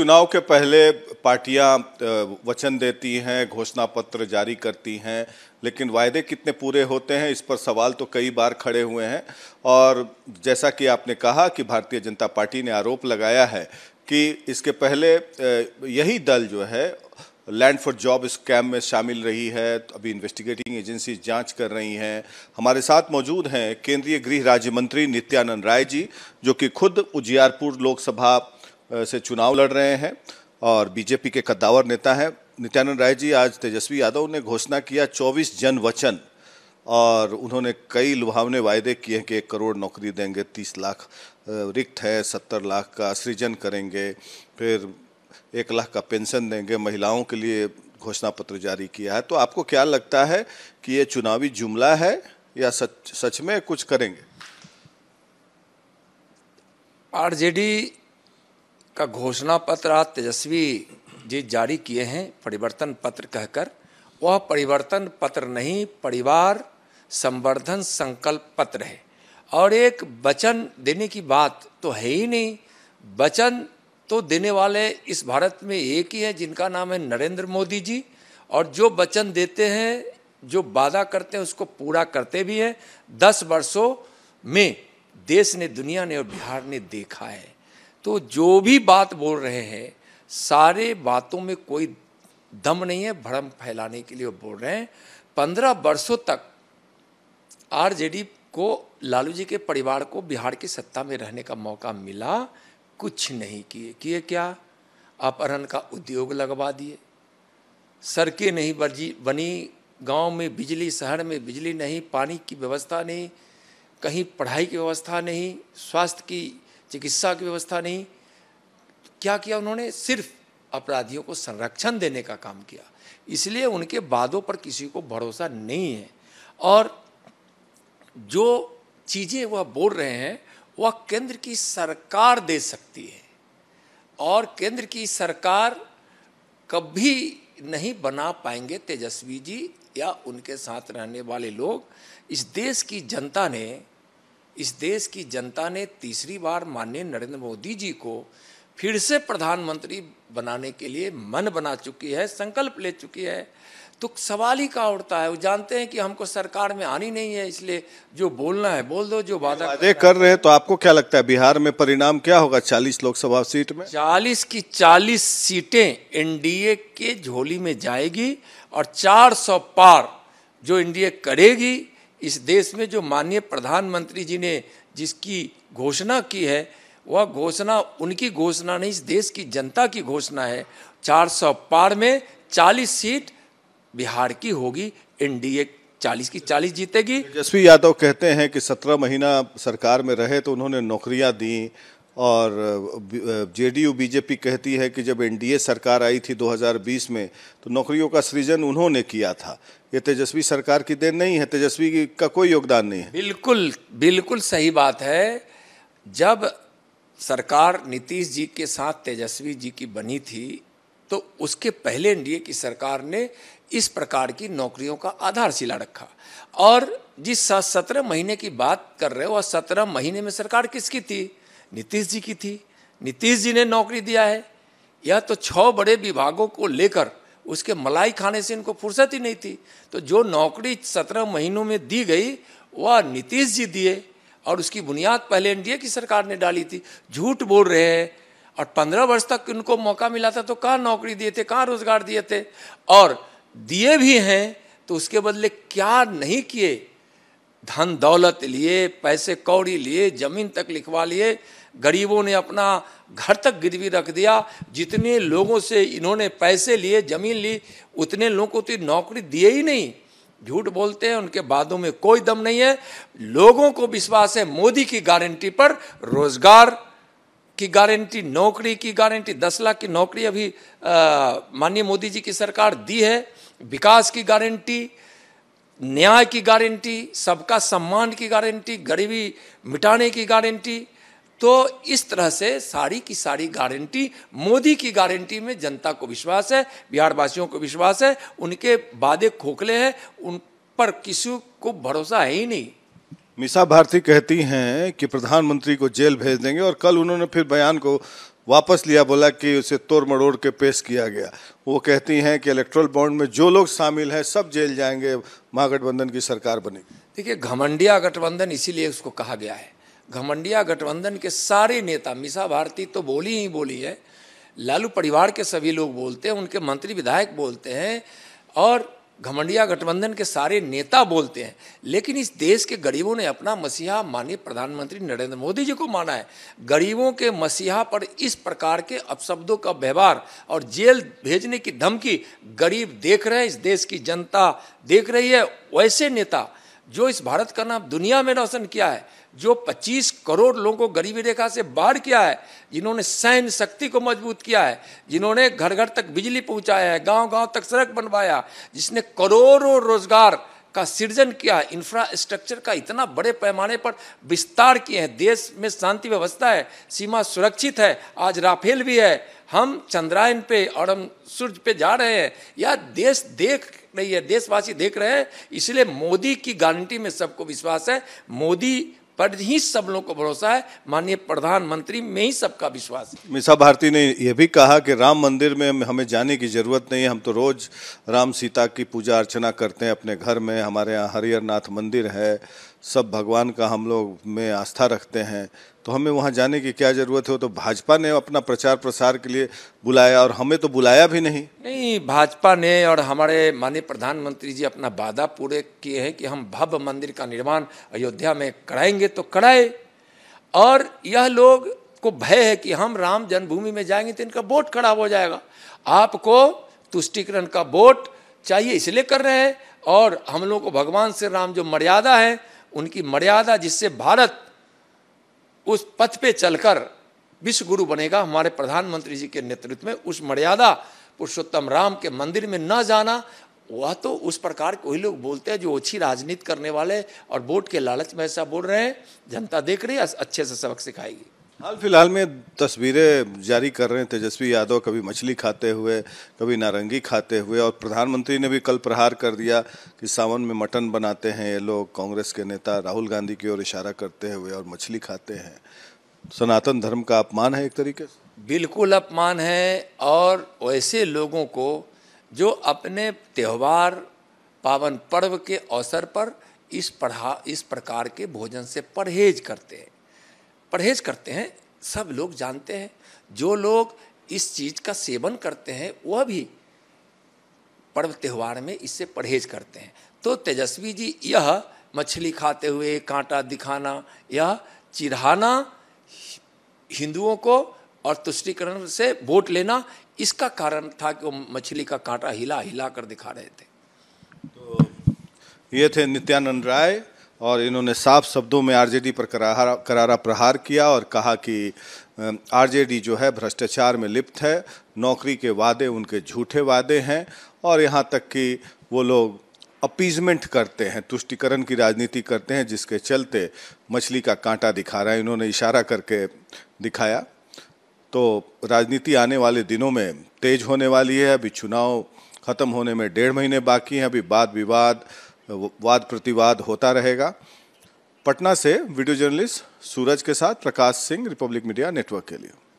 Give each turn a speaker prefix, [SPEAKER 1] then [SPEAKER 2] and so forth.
[SPEAKER 1] चुनाव के पहले पार्टियां वचन देती हैं घोषणा पत्र जारी करती हैं लेकिन वायदे कितने पूरे होते हैं इस पर सवाल तो कई बार खड़े हुए हैं और जैसा कि आपने कहा कि भारतीय जनता पार्टी ने आरोप लगाया है कि इसके पहले यही दल जो है लैंड फॉर जॉब स्कैम में शामिल रही है तो अभी इन्वेस्टिगेटिंग एजेंसी जांच कर रही हैं हमारे साथ मौजूद हैं केंद्रीय गृह राज्य मंत्री नित्यानंद राय जी जो कि खुद उजियारपुर लोकसभा से चुनाव लड़ रहे हैं और बीजेपी के कद्दावर नेता हैं नित्यानंद राय जी आज तेजस्वी यादव ने घोषणा किया 24 जन वचन और उन्होंने कई लुभावने वायदे किए हैं कि एक करोड़ नौकरी देंगे तीस लाख रिक्त है सत्तर लाख का सृजन करेंगे फिर एक लाख का पेंशन देंगे महिलाओं के लिए घोषणा पत्र जारी किया है तो आपको क्या लगता है कि ये चुनावी जुमला है या सच सच में कुछ करेंगे
[SPEAKER 2] आरजेडी का घोषणा पत्र आज तेजस्वी जी जारी किए हैं परिवर्तन पत्र कहकर वह परिवर्तन पत्र नहीं परिवार संवर्धन संकल्प पत्र है और एक वचन देने की बात तो है ही नहीं वचन तो देने वाले इस भारत में एक ही है जिनका नाम है नरेंद्र मोदी जी और जो वचन देते हैं जो वादा करते हैं उसको पूरा करते भी हैं दस वर्षों में देश ने दुनिया ने और बिहार ने देखा है तो जो भी बात बोल रहे हैं सारे बातों में कोई दम नहीं है भ्रम फैलाने के लिए बोल रहे हैं पंद्रह वर्षों तक आरजेडी को लालू जी के परिवार को बिहार की सत्ता में रहने का मौका मिला कुछ नहीं किए किए क्या अपहरण का उद्योग लगवा दिए सड़कें नहीं बजी बनी गांव में बिजली शहर में बिजली नहीं पानी की व्यवस्था नहीं कहीं पढ़ाई की व्यवस्था नहीं स्वास्थ्य की चिकित्सा की व्यवस्था नहीं क्या किया उन्होंने सिर्फ अपराधियों को संरक्षण देने का काम किया इसलिए उनके वादों पर किसी को भरोसा नहीं है और जो चीज़ें वह बोल रहे हैं वह केंद्र की सरकार दे सकती है और केंद्र की सरकार कभी नहीं बना पाएंगे तेजस्वी जी या उनके साथ रहने वाले लोग इस देश की जनता ने इस देश की जनता ने तीसरी बार माननीय नरेंद्र मोदी जी को फिर से प्रधानमंत्री बनाने के लिए मन बना चुकी है संकल्प ले चुकी है तो सवाल ही कहाँ उठता है वो जानते हैं कि हमको सरकार में आनी नहीं है इसलिए जो बोलना है बोल दो जो वादा कर, कर
[SPEAKER 1] रहे हैं तो आपको क्या लगता है बिहार में परिणाम क्या होगा चालीस लोकसभा सीट में
[SPEAKER 2] चालीस की चालीस सीटें एनडीए के झोली में जाएगी और 400 पार जो एनडीए करेगी इस देश में जो माननीय प्रधानमंत्री जी ने जिसकी घोषणा की है वह घोषणा उनकी घोषणा नहीं इस देश की जनता की घोषणा है चार सौ पार में चालीस सीट बिहार की होगी एनडीए चालीस की चालीस जीतेगी
[SPEAKER 1] तेजस्वी यादव कहते हैं कि सत्रह महीना सरकार में रहे तो उन्होंने नौकरियां दी और जेडीयू बीजेपी कहती है कि जब एनडीए सरकार आई थी 2020 में तो नौकरियों का सृजन उन्होंने किया था ये तेजस्वी सरकार की देन नहीं है तेजस्वी का कोई योगदान नहीं है बिल्कुल बिल्कुल सही
[SPEAKER 2] बात है जब सरकार नीतीश जी के साथ तेजस्वी जी की बनी थी तो उसके पहले एनडीए की सरकार ने इस प्रकार की नौकरियों का आधारशिला रखा और जिस सत्रह महीने की बात कर रहे हो और सत्रह महीने में सरकार किसकी थी नीतीश जी की थी नीतीश जी ने नौकरी दिया है यह तो छः बड़े विभागों को लेकर उसके मलाई खाने से इनको फुर्सत ही नहीं थी तो जो नौकरी सत्रह महीनों में दी गई वह नीतीश जी दिए और उसकी बुनियाद पहले एनडीए की सरकार ने डाली थी झूठ बोल रहे हैं और पंद्रह वर्ष तक इनको मौका मिला था तो कहाँ नौकरी दिए थे कहाँ रोजगार दिए थे और दिए भी हैं तो उसके बदले क्या नहीं किए धन दौलत लिए पैसे कौड़ी लिए जमीन तक लिखवा लिए गरीबों ने अपना घर तक गिरवी रख दिया जितने लोगों से इन्होंने पैसे लिए जमीन ली उतने लोगों को तो नौकरी दिए ही नहीं झूठ बोलते हैं उनके बादों में कोई दम नहीं है लोगों को विश्वास है मोदी की गारंटी पर रोजगार की गारंटी नौकरी की गारंटी दस लाख की नौकरी अभी माननीय मोदी जी की सरकार दी है विकास की गारंटी न्याय की गारंटी सबका सम्मान की गारंटी गरीबी मिटाने की गारंटी तो इस तरह से सारी की सारी गारंटी मोदी की गारंटी में जनता को विश्वास है बिहार वासियों को विश्वास है उनके वादे खोखले हैं उन पर किसी को भरोसा है ही नहीं
[SPEAKER 1] मिसा भारती कहती हैं कि प्रधानमंत्री को जेल भेज देंगे और कल उन्होंने फिर बयान को वापस लिया बोला कि उसे तोड़ मड़ोड़ के पेश किया गया वो कहती हैं कि इलेक्ट्रल बॉन्ड में जो लोग शामिल हैं सब जेल जाएंगे महागठबंधन की सरकार बनेगी
[SPEAKER 2] देखिए घमंडिया गठबंधन इसीलिए उसको कहा गया है घमंडिया गठबंधन के सारे नेता मिसा भारती तो बोली ही बोली है लालू परिवार के सभी लोग बोलते हैं उनके मंत्री विधायक बोलते हैं और घमंडिया गठबंधन के सारे नेता बोलते हैं लेकिन इस देश के गरीबों ने अपना मसीहा माननीय प्रधानमंत्री नरेंद्र मोदी जी को माना है गरीबों के मसीहा पर इस प्रकार के अपशब्दों का व्यवहार और जेल भेजने की धमकी गरीब देख रहे हैं इस देश की जनता देख रही है वैसे नेता जो इस भारत का नाम दुनिया में रोशन किया है जो 25 करोड़ लोगों को गरीबी रेखा से बाहर किया है जिन्होंने सैन्य शक्ति को मजबूत किया है जिन्होंने घर घर तक बिजली पहुंचाया है गांव गांव तक सड़क बनवाया जिसने करोड़ों रोजगार का सृजन किया इंफ्रास्ट्रक्चर का इतना बड़े पैमाने पर विस्तार किए हैं देश में शांति व्यवस्था है सीमा सुरक्षित है आज राफेल भी है हम चंद्रायन पे और हम सूर्य पे जा रहे हैं यह देश देख रही है देशवासी देख रहे हैं इसलिए मोदी की गारंटी में सबको विश्वास है मोदी पर ही सब लोगों को भरोसा है माननीय प्रधानमंत्री में ही सबका विश्वास
[SPEAKER 1] है मिसा भारती ने यह भी कहा कि राम मंदिर में हमें जाने की जरूरत नहीं है हम तो रोज राम सीता की पूजा अर्चना करते हैं अपने घर में हमारे यहाँ हरिहर नाथ मंदिर है सब भगवान का हम लोग में आस्था रखते हैं तो हमें वहाँ जाने की क्या ज़रूरत है तो भाजपा ने अपना प्रचार प्रसार के लिए बुलाया और हमें तो बुलाया भी नहीं
[SPEAKER 2] नहीं भाजपा ने और हमारे माननीय प्रधानमंत्री जी अपना वादा पूरे किए हैं कि हम भव्य मंदिर का निर्माण अयोध्या में कराएंगे तो कराए और यह लोग को भय है कि हम राम जन्मभूमि में जाएंगे तो इनका वोट खराब हो जाएगा आपको तुष्टिकरण का वोट चाहिए इसलिए कर रहे हैं और हम लोग को भगवान से राम जो मर्यादा है उनकी मर्यादा जिससे भारत उस पथ पे चलकर विश्व गुरु बनेगा हमारे प्रधानमंत्री जी के नेतृत्व में उस मर्यादा पुरुषोत्तम राम के मंदिर में न जाना वह तो उस प्रकार के वही लोग बोलते हैं जो ओछी राजनीति करने वाले और वोट के लालच में ऐसा बोल रहे हैं जनता देख रही है अच्छे से सबक सिखाएगी
[SPEAKER 1] हाल फिलहाल में तस्वीरें जारी कर रहे हैं तेजस्वी यादव कभी मछली खाते हुए कभी नारंगी खाते हुए और प्रधानमंत्री ने भी कल प्रहार कर दिया कि सावन में मटन बनाते हैं ये लोग कांग्रेस के नेता राहुल गांधी की ओर इशारा करते हुए और मछली खाते हैं सनातन धर्म का अपमान है एक तरीके से बिल्कुल अपमान है
[SPEAKER 2] और ऐसे लोगों को जो अपने त्यौहार पावन पर्व के अवसर पर इस पढ़ा इस प्रकार के भोजन से परहेज करते हैं परहेज करते हैं सब लोग जानते हैं जो लोग इस चीज़ का सेवन करते हैं वह भी पर्व त्यौहार में इससे परहेज करते हैं तो तेजस्वी जी यह मछली खाते हुए कांटा दिखाना यह चिढ़ाना हिंदुओं को और तुष्टिकरण से वोट लेना इसका कारण था कि वो मछली का कांटा हिला हिला कर दिखा रहे थे
[SPEAKER 1] तो ये थे नित्यानंद राय और इन्होंने साफ शब्दों में आरजेडी पर करारा करारा प्रहार किया और कहा कि आरजेडी जो है भ्रष्टाचार में लिप्त है नौकरी के वादे उनके झूठे वादे हैं और यहाँ तक कि वो लोग अपीजमेंट करते हैं तुष्टिकरण की राजनीति करते हैं जिसके चलते मछली का कांटा दिखा रहा है इन्होंने इशारा करके दिखाया तो राजनीति आने वाले दिनों में तेज होने वाली है अभी चुनाव ख़त्म होने में डेढ़ महीने बाकी हैं अभी वाद विवाद वाद प्रतिवाद होता रहेगा पटना से वीडियो जर्नलिस्ट सूरज के साथ Prakash Singh Republic Media Network के लिए